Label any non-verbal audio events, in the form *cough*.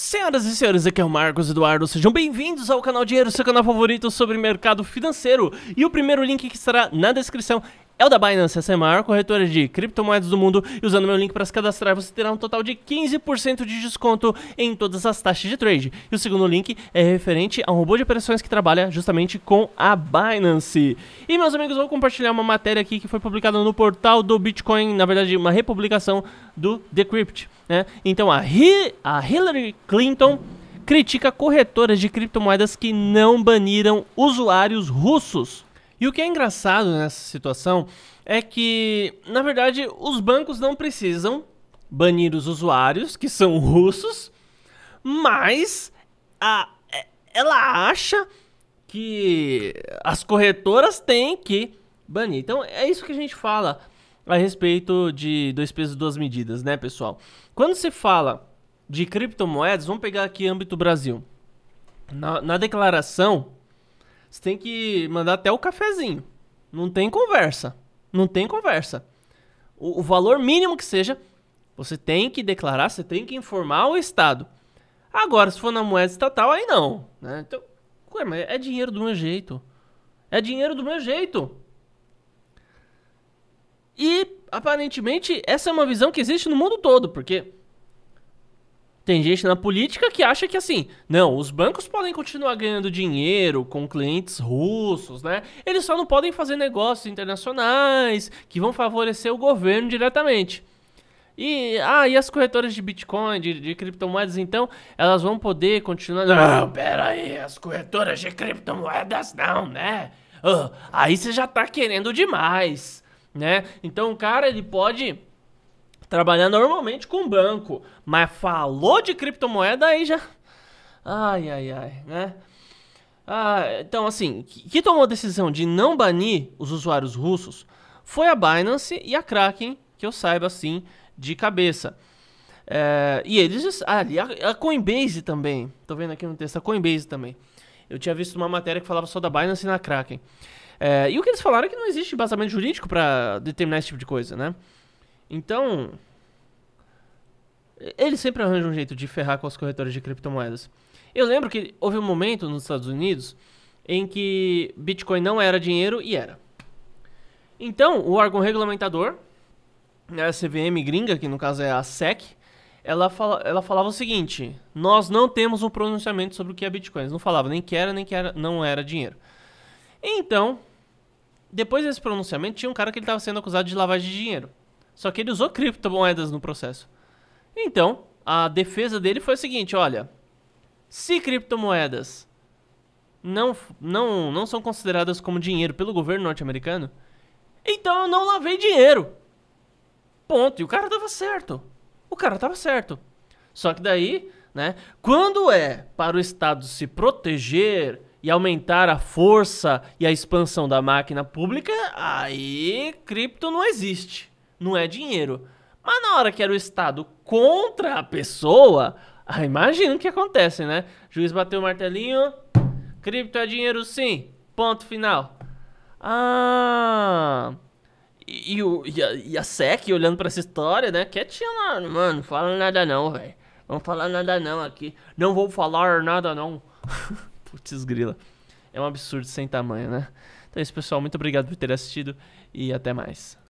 Senhoras e senhores, aqui é o Marcos Eduardo, sejam bem-vindos ao canal Dinheiro, seu canal favorito sobre mercado financeiro. E o primeiro link que estará na descrição é o da Binance, essa é a maior corretora de criptomoedas do mundo. E usando meu link para se cadastrar, você terá um total de 15% de desconto em todas as taxas de trade. E o segundo link é referente a um robô de operações que trabalha justamente com a Binance. E meus amigos, vou compartilhar uma matéria aqui que foi publicada no portal do Bitcoin, na verdade, uma republicação do Decrypt. Né? Então a, Hi a Hillary Clinton critica corretoras de criptomoedas que não baniram usuários russos e o que é engraçado nessa situação é que, na verdade, os bancos não precisam banir os usuários, que são russos, mas a, é, ela acha que as corretoras têm que banir. Então é isso que a gente fala a respeito de dois pesos duas medidas, né, pessoal? Quando se fala de criptomoedas, vamos pegar aqui âmbito Brasil. Na, na declaração você tem que mandar até o cafezinho. Não tem conversa. Não tem conversa. O, o valor mínimo que seja, você tem que declarar, você tem que informar o Estado. Agora, se for na moeda estatal, aí não. Né? Então, ué, mas é dinheiro do meu jeito. É dinheiro do meu jeito. E, aparentemente, essa é uma visão que existe no mundo todo, porque tem gente na política que acha que assim, não, os bancos podem continuar ganhando dinheiro com clientes russos, né? Eles só não podem fazer negócios internacionais que vão favorecer o governo diretamente. E, ah, e as corretoras de Bitcoin, de, de criptomoedas, então, elas vão poder continuar. Não, pera aí, as corretoras de criptomoedas não, né? Ah, aí você já tá querendo demais, né? Então o cara ele pode trabalhar normalmente com banco, mas falou de criptomoeda aí já. Ai, ai, ai, né? Ah, então, assim, que tomou a decisão de não banir os usuários russos foi a Binance e a Kraken, que eu saiba assim de cabeça. É, e eles, ali, a, Coinbase também. Tô vendo aqui no texto, a Coinbase também. Eu tinha visto uma matéria que falava só da Binance e na Kraken. É, e o que eles falaram é que não existe basamento jurídico para determinar esse tipo de coisa, né? Então, ele sempre arranja um jeito de ferrar com as corretoras de criptomoedas. Eu lembro que houve um momento nos Estados Unidos em que Bitcoin não era dinheiro e era. Então, o órgão regulamentador, né, a CVM gringa, que no caso é a SEC, ela, fala, ela falava o seguinte: nós não temos um pronunciamento sobre o que é Bitcoin. Eles não falava nem que era, nem que era, não era dinheiro. Então, depois desse pronunciamento, tinha um cara que estava sendo acusado de lavagem de dinheiro. Só que ele usou criptomoedas no processo. Então, a defesa dele foi a seguinte, olha, se criptomoedas não, não, não são consideradas como dinheiro pelo governo norte-americano, então eu não lavei dinheiro. Ponto. E o cara tava certo. O cara tava certo. Só que daí, né, quando é para o Estado se proteger e aumentar a força e a expansão da máquina pública, aí cripto não existe não é dinheiro. Mas na hora que era o Estado contra a pessoa, ah, imagina o que acontece, né? juiz bateu o martelinho, cripto é dinheiro sim, ponto final. Ah. E, e, o, e, a, e a SEC olhando para essa história, né? Quietinha lá, mano, fala nada não, velho. Não fala nada não aqui. Não vou falar nada não. *laughs* Putz, grila. É um absurdo sem tamanho, né? Então é isso, pessoal. Muito obrigado por ter assistido e até mais.